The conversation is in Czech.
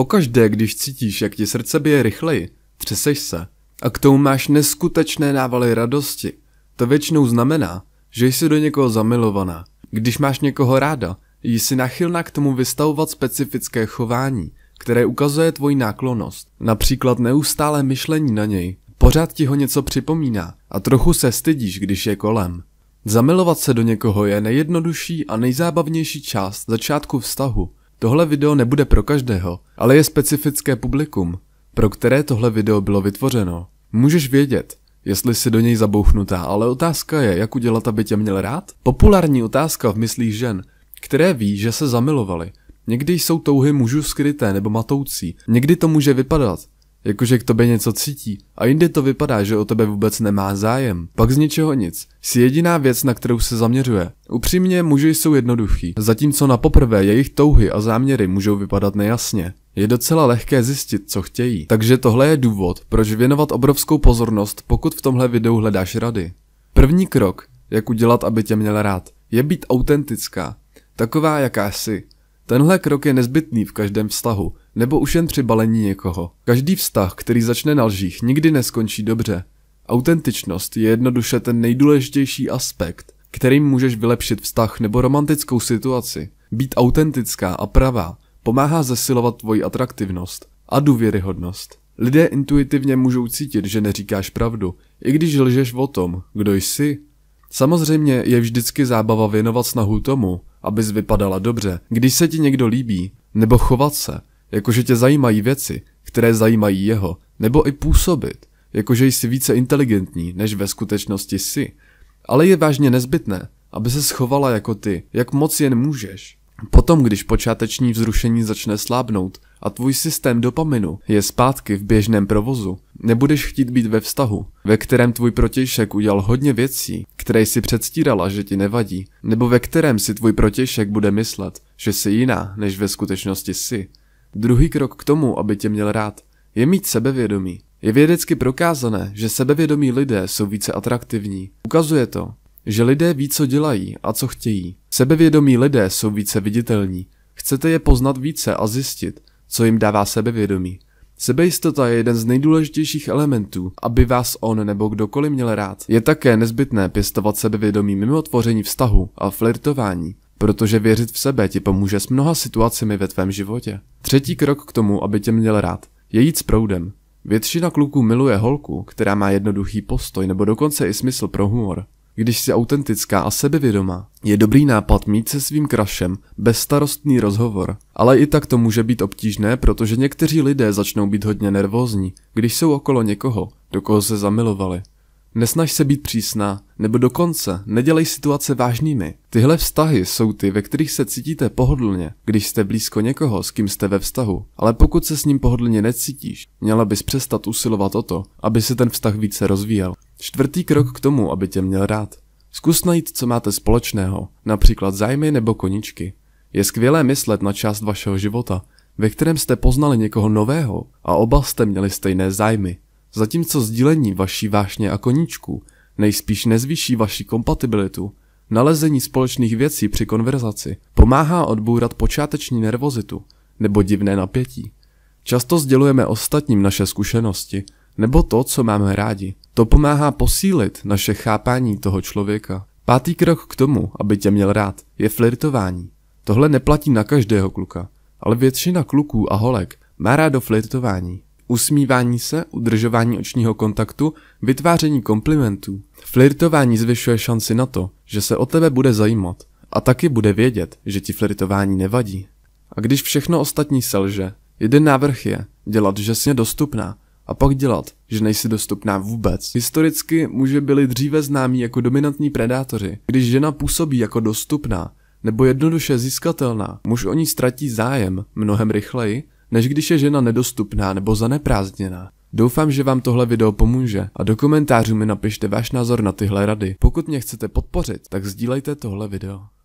Pokaždé, když cítíš, jak ti srdce bije rychleji, třeseš se a k tomu máš neskutečné návaly radosti. To většinou znamená, že jsi do někoho zamilovaná. Když máš někoho ráda, jsi nachylná k tomu vystavovat specifické chování, které ukazuje tvoji náklonost. Například neustále myšlení na něj. Pořád ti ho něco připomíná a trochu se stydíš, když je kolem. Zamilovat se do někoho je nejjednodušší a nejzábavnější část začátku vztahu, Tohle video nebude pro každého, ale je specifické publikum, pro které tohle video bylo vytvořeno. Můžeš vědět, jestli si do něj zabouchnutá, ale otázka je, jak udělat, aby tě měl rád? Populární otázka v myslích žen, které ví, že se zamilovali. Někdy jsou touhy mužů skryté nebo matoucí, někdy to může vypadat, Jakože k tobě něco cítí. A jinde to vypadá, že o tebe vůbec nemá zájem. Pak z ničeho nic. Jsi jediná věc, na kterou se zaměřuje. Upřímně, muži jsou jednoduchý, zatímco na poprvé jejich touhy a záměry můžou vypadat nejasně. Je docela lehké zjistit, co chtějí. Takže tohle je důvod, proč věnovat obrovskou pozornost, pokud v tomhle videu hledáš rady. První krok, jak udělat, aby tě měl rád, je být autentická. Taková, jaká jsi. Tenhle krok je nezbytný v každém vztahu, nebo už jen při balení někoho. Každý vztah, který začne na lžích, nikdy neskončí dobře. Autentičnost je jednoduše ten nejdůležitější aspekt, kterým můžeš vylepšit vztah nebo romantickou situaci. Být autentická a pravá pomáhá zesilovat tvoji atraktivnost a důvěryhodnost. Lidé intuitivně můžou cítit, že neříkáš pravdu, i když lžeš o tom, kdo jsi. Samozřejmě je vždycky zábava věnovat snahu tomu, abys vypadala dobře, když se ti někdo líbí, nebo chovat se, jakože tě zajímají věci, které zajímají jeho, nebo i působit, jakože jsi více inteligentní, než ve skutečnosti jsi. Ale je vážně nezbytné, aby se schovala jako ty, jak moc jen můžeš. Potom, když počáteční vzrušení začne slábnout a tvůj systém dopaminu je zpátky v běžném provozu, nebudeš chtít být ve vztahu, ve kterém tvůj protějšek udělal hodně věcí, které si předstírala, že ti nevadí, nebo ve kterém si tvůj protějšek bude myslet, že jsi jiná, než ve skutečnosti jsi. Druhý krok k tomu, aby tě měl rád, je mít sebevědomí. Je vědecky prokázané, že sebevědomí lidé jsou více atraktivní. Ukazuje to, že lidé ví, co dělají a co chtějí. Sebevědomí lidé jsou více viditelní. Chcete je poznat více a zjistit, co jim dává sebevědomí. Sebejistota je jeden z nejdůležitějších elementů, aby vás on nebo kdokoliv měl rád. Je také nezbytné pěstovat sebevědomí mimo tvoření vztahu a flirtování protože věřit v sebe ti pomůže s mnoha situacemi ve tvém životě. Třetí krok k tomu, aby tě měl rád, je jít s proudem. Většina kluků miluje holku, která má jednoduchý postoj nebo dokonce i smysl pro humor. Když jsi autentická a sebevědomá, je dobrý nápad mít se svým krašem bezstarostný rozhovor. Ale i tak to může být obtížné, protože někteří lidé začnou být hodně nervózní, když jsou okolo někoho, do koho se zamilovali. Nesnaž se být přísná, nebo dokonce nedělej situace vážnými. Tyhle vztahy jsou ty, ve kterých se cítíte pohodlně, když jste blízko někoho, s kým jste ve vztahu. Ale pokud se s ním pohodlně necítíš, měla bys přestat usilovat o to, aby se ten vztah více rozvíjel. Čtvrtý krok k tomu, aby tě měl rád. Zkus najít, co máte společného, například zájmy nebo koničky. Je skvělé myslet na část vašeho života, ve kterém jste poznali někoho nového a oba jste měli stejné zájmy. Zatímco sdílení vaší vášně a koníčku nejspíš nezvýší vaši kompatibilitu, nalezení společných věcí při konverzaci pomáhá odbourat počáteční nervozitu nebo divné napětí. Často sdělujeme ostatním naše zkušenosti nebo to, co máme rádi. To pomáhá posílit naše chápání toho člověka. Pátý krok k tomu, aby tě měl rád, je flirtování. Tohle neplatí na každého kluka, ale většina kluků a holek má rádo flirtování usmívání se, udržování očního kontaktu, vytváření komplimentů. Flirtování zvyšuje šanci na to, že se o tebe bude zajímat a taky bude vědět, že ti flirtování nevadí. A když všechno ostatní selže, jeden návrh je dělat, že jsi dostupná a pak dělat, že nejsi dostupná vůbec. Historicky muže byli dříve známí jako dominantní predátoři. Když žena působí jako dostupná nebo jednoduše získatelná, muž o ní ztratí zájem mnohem rychleji než když je žena nedostupná nebo zaneprázdněná. Doufám, že vám tohle video pomůže a do komentářů mi napište váš názor na tyhle rady. Pokud mě chcete podpořit, tak sdílejte tohle video.